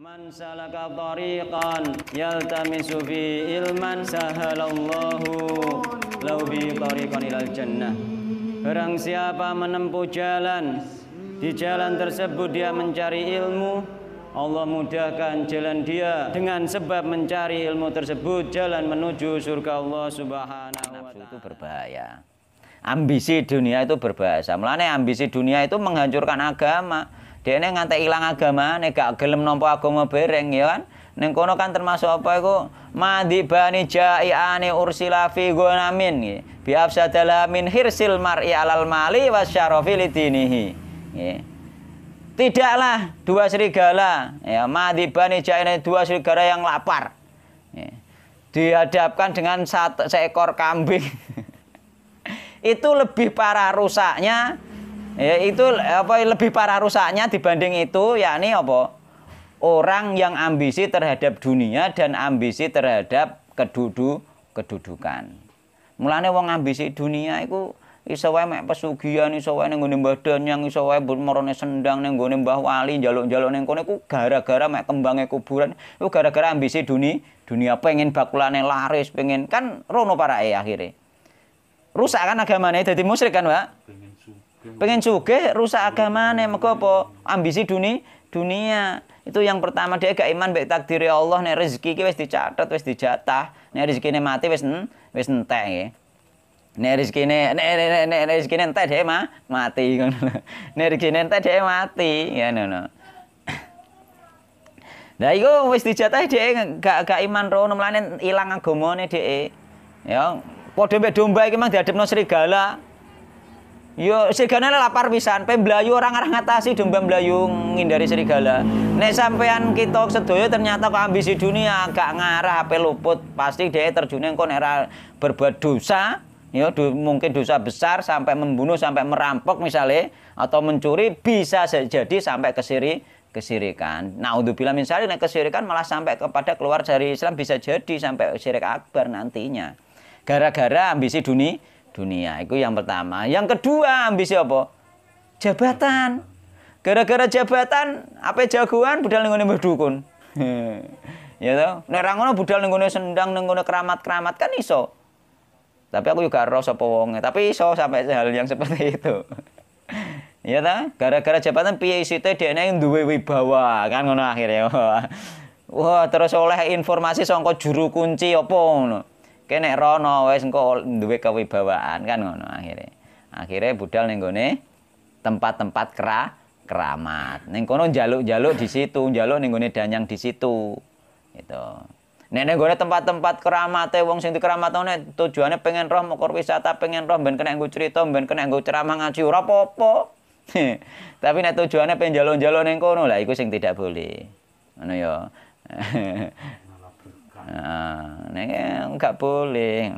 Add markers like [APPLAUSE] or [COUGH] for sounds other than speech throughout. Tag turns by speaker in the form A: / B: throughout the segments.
A: Man salaka tariqan yaltamisu fi ilman sahalallahu lahu bi tariqan ilal jannah. Barang siapa menempuh jalan di jalan tersebut dia mencari ilmu, Allah mudahkan jalan dia dengan sebab mencari ilmu tersebut jalan menuju surga Allah Subhanahu wa taala. itu berbahaya. Ambisi dunia itu berbahaya. Melane ambisi dunia itu menghancurkan agama dia ini ngantai hilang agama ini gak gelem nampa agama bereng ya kan. Ini kono kan termasuk apa itu Madi bani jai'ane ursila fi gunamin nggih. Bi min hirsil mar'i alal mali wasyarofi lidinihi. Tidaklah dua serigala ya madi bani jai'ane dua serigala yang lapar. Ya. Dihadapkan dengan satu seekor kambing. [LAUGHS] Itu lebih parah rusaknya Ya, itu eh, apa lebih parah rusaknya dibanding itu yakni apa? Orang yang ambisi terhadap dunia dan ambisi terhadap kedudu kedudukan. Mulane wong ambisi dunia itu iso wae mek pesugihan iso wae ning nggone Mbah Danyang iso wae marane sendang ning nggone Mbah Wali njaluk-njaluk ning kene ku gara-gara mek kembange kuburan ku gara-gara ambisi dunia dunia pengen bakulane laris pengen kan rono parae akhire rusak kan agamane dadi musyrik kan Pak pengen juga rusak agamane mereka po ambisi dunia dunia itu yang pertama dia gak iman baik takdir ya Allah nih rezeki ki wes dicatet wis dijatah rezeki rezekine mati wes wes entek ya nek nih nih nih nek rezekine entek dhewe mah mati nih [LAUGHS] nek rezekine entek mati ya ngono Lah itu wes dijatah dia gak gak iman rono hilang agama nih dia, Ya padha mbek domba emang mang diadepno serigala. Yo serigala lapar pisan, pe blayu orang arah ngatasi domba blayu ngindari serigala. Nek sampean kita sedoyo ternyata kok ambisi dunia gak ngarah ape luput, pasti dia terjun engko nek berbuat dosa, yo du, mungkin dosa besar sampai membunuh sampai merampok misalnya atau mencuri bisa jadi sampai ke siri kesirikan. Nah, untuk bilang misalnya nek kesirikan malah sampai kepada keluar dari Islam bisa jadi sampai syirik akbar nantinya. Gara-gara ambisi dunia dunia. Itu yang pertama. Yang kedua ambisi apa? Jabatan. Gara-gara jabatan, apa jagoan budal ning berdukun. [LAUGHS] ya toh? Nek ra budal ning sendang ning keramat-keramat kan iso. Tapi aku juga ora sapa wonge, tapi iso sampai hal yang seperti itu. [LAUGHS] ya tau, Gara-gara jabatan piye dna dhekne duwe wibawa, kan ngono akhirnya. [LAUGHS] Wah, terus oleh informasi sangka juru kunci apa ngono kene rono wes engko duwe kewibawaan kan ngono akhirnya akhirnya budal ning gone tempat-tempat kera keramat ning kono njaluk-njaluk di situ njaluk ning gone danyang di situ gitu Nenek gue tempat-tempat keramat wong sing dikeramat nih tujuannya pengen roh mau wisata pengen roh ben kena gue cerita ben kena gue ceramah ngaji ora popo [LAUGHS] tapi nek tujuannya pengen jalon-jalon yang kono lah itu sing tidak boleh ngono ya [LAUGHS] Nah, enggak nggak boleh.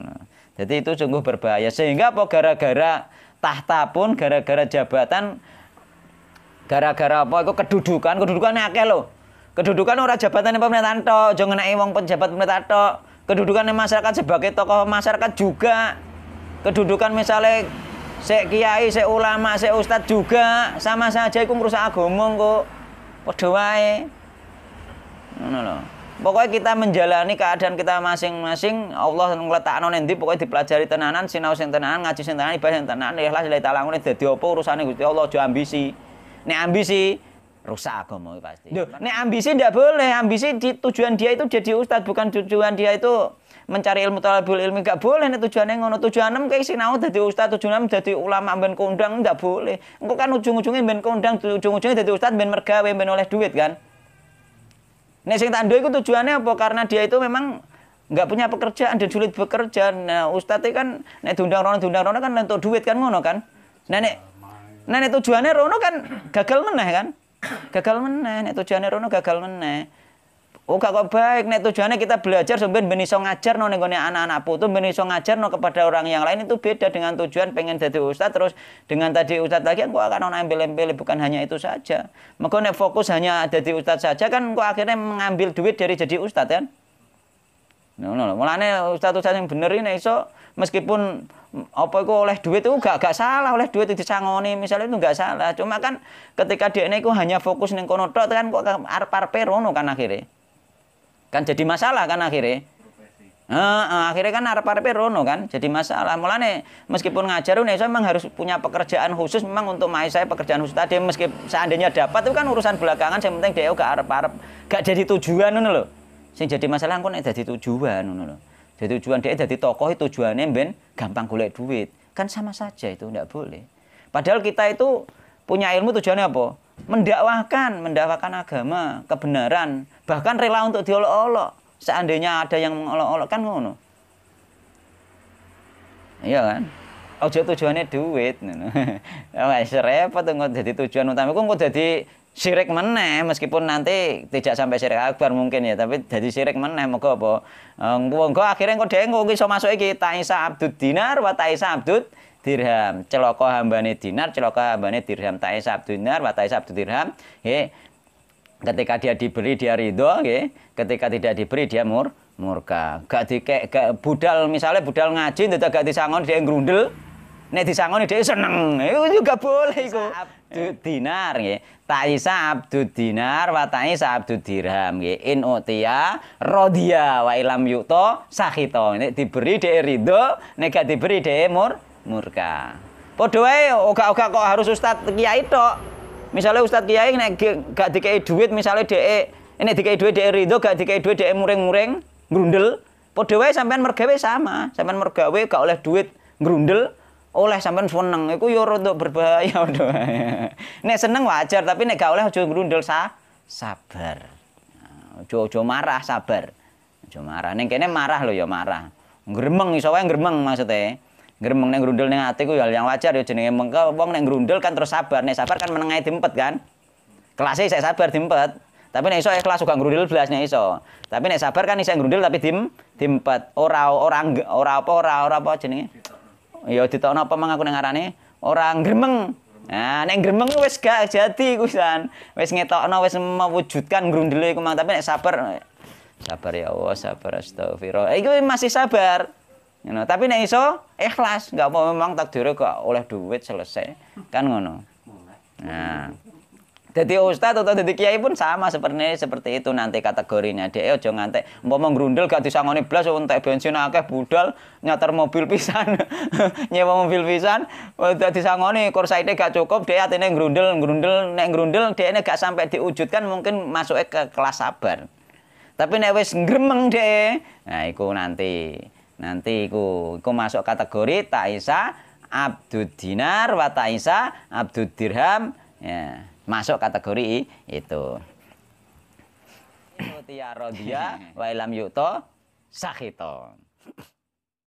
A: Jadi itu sungguh berbahaya. Sehingga apa gara-gara tahta pun, gara-gara jabatan, gara-gara apa? Itu kedudukan, kedudukan akeh loh. Kedudukan orang jabatan yang pemerintahan to, jangan naik uang pejabat pemerintah to, Kedudukan masyarakat sebagai tokoh masyarakat juga. Kedudukan misalnya sek kiai, sek ulama, sek ustadz juga sama saja itu merusak agama kok. Padha wae. Ngono lho pokoknya kita menjalani keadaan kita masing-masing Allah ngletakno nang nanti pokoknya dipelajari tenanan sinau sing tenanan ngaji sing tenanan ibadah sing tenanan Ya lah, ilaha jadi dadi apa urusane Gusti Allah jauh ambisi Nih ambisi rusak agama pasti Duh, ne ambisi tidak boleh ambisi di, tujuan dia itu jadi ustad bukan tujuan dia itu mencari ilmu talabul ilmi gak boleh tujuan tujuannya ngono tujuan enam kayak sinau jadi ustad tujuan enam jadi ulama ben kondang tidak boleh engkau kan ujung-ujungnya ben kondang ujung-ujungnya jadi ustad ben mergawe ben oleh duit kan Nek sing tak itu tujuannya apa? Karena dia itu memang nggak punya pekerjaan dan sulit bekerja. Nah, ustadz kan nek undang rono undang rono kan untuk duit kan ngono kan. Nah, nek nah, nek tujuannya rono kan gagal meneh kan. Gagal meneh nek tujuannya rono gagal meneh. Oh gak kok baik nek tujuannya kita belajar sampean ben iso ngajar ning gone anak-anak putu ben iso ngajar kepada orang yang lain itu beda dengan tujuan pengen jadi ustaz terus dengan tadi ustaz lagi engko akan ono embel-embel bukan hanya itu saja. Maka nek fokus hanya jadi ustaz saja kan engko akhirnya mengambil duit dari jadi ustaz kan. No, no, no. Mulane ustaz-ustaz yang bener ini iso meskipun apa itu oleh duit itu gak, gak salah oleh duit itu disangoni misalnya itu gak salah cuma kan ketika dia ini hanya fokus neng kono kan kok arep kan akhirnya kan jadi masalah kan akhirnya uh, uh, akhirnya kan arep harapnya rono kan jadi masalah mulane meskipun ngajar saya memang harus punya pekerjaan khusus memang untuk mai saya pekerjaan khusus tadi meskipun seandainya dapat itu kan urusan belakangan yang penting dia gak arep-arep gak jadi tujuan nih loh sing jadi masalah kan jadi tujuan nih loh jadi tujuan dia jadi tokoh itu tujuannya ben gampang golek duit kan sama saja itu ndak boleh padahal kita itu punya ilmu tujuannya apa mendakwahkan, mendakwahkan agama, kebenaran, bahkan rela untuk diolok-olok. Seandainya ada yang mengolok-olok kan ngono. Iya kan? Ojo tujuannya duit. [LAUGHS] Ya, Wah, repot tuh jadi tujuan utama. Kok jadi syirik meneh meskipun nanti tidak sampai syirik akbar mungkin ya, tapi jadi syirik meneh moga apa? Engko eh, akhirnya engko dhewe engko iso masuk iki Taisa Abdud Dinar wa Taisa Abdud dirham celoko hambane dinar celoko hambane dirham tak isab dinar wa tak isab dirham ye ketika dia diberi dia ridho ye ketika tidak diberi dia mur murka gak dikek gak budal misalnya budal ngaji tidak gak disangon dia ngrundel nek disangon dia seneng itu juga boleh iku ya. abdu dinar tak taisa abdu dinar wa taisa abdu dirham ya in utia rodia wa ilam yuto sakito nek diberi dia ridho nek gak diberi dia mur murka. Padha oga-oga kok harus ustad kiai tok. Misalnya ustaz kiai nek gak dikei duit misalnya de ini dikei duit de rido gak dikei duit de muring-muring grundel. Padha sampean mergawe sama, sampean mergawe gak oleh duit grundel oleh sampean seneng iku yo ya untuk berbahaya [LAUGHS] nek seneng wajar tapi nek gak oleh aja grundel sa sabar ojo-ojo nah, marah sabar ojo marah neng kene marah lo ya marah geremeng, iso wae gremeng maksudnya geremeng neng nek grundel hati ati ku ya, yang wajar ya jenenge mengko wong neng grundel kan terus sabar, nih sabar kan menengai tempat kan. Kelasnya saya sabar tempat Tapi neng iso ikhlas kelas grundel blas nek iso. Ya tapi neng sabar kan iso grundel tapi dim tempat orang orang orang apa orang orang apa jenenge? Ya ditokno apa mang aku ning arane geremeng neng Nah, nek gremeng gak jadi kusan. Wis no wes mewujudkan grundele itu mang tapi neng sabar sabar ya Allah, sabar astagfirullah. itu masih sabar. You know, tapi nek iso ikhlas, nggak mau memang takdir kok oleh duit selesai. Kan ngono. Nah. Jadi ustadz atau jadi kiai pun sama seperti seperti itu nanti kategorinya. Dia ojo ngantek mau grundel gak disangoni belas untuk bensin akeh budal nyater mobil pisan. [LAUGHS] Nyewa mobil pisan udah disangoni kursaide gak cukup dia atine grundel grundel neng grundel dia gak sampai diwujudkan mungkin masuk ke kelas sabar. Tapi nek wis gremeng deh, nah itu nanti nanti iku iku masuk kategori Taisa Abdud Dinar wa Taisa Abdud Dirham ya masuk kategori itu [CLEARS THROAT] Tiarodia wa ilam yuto sakhiton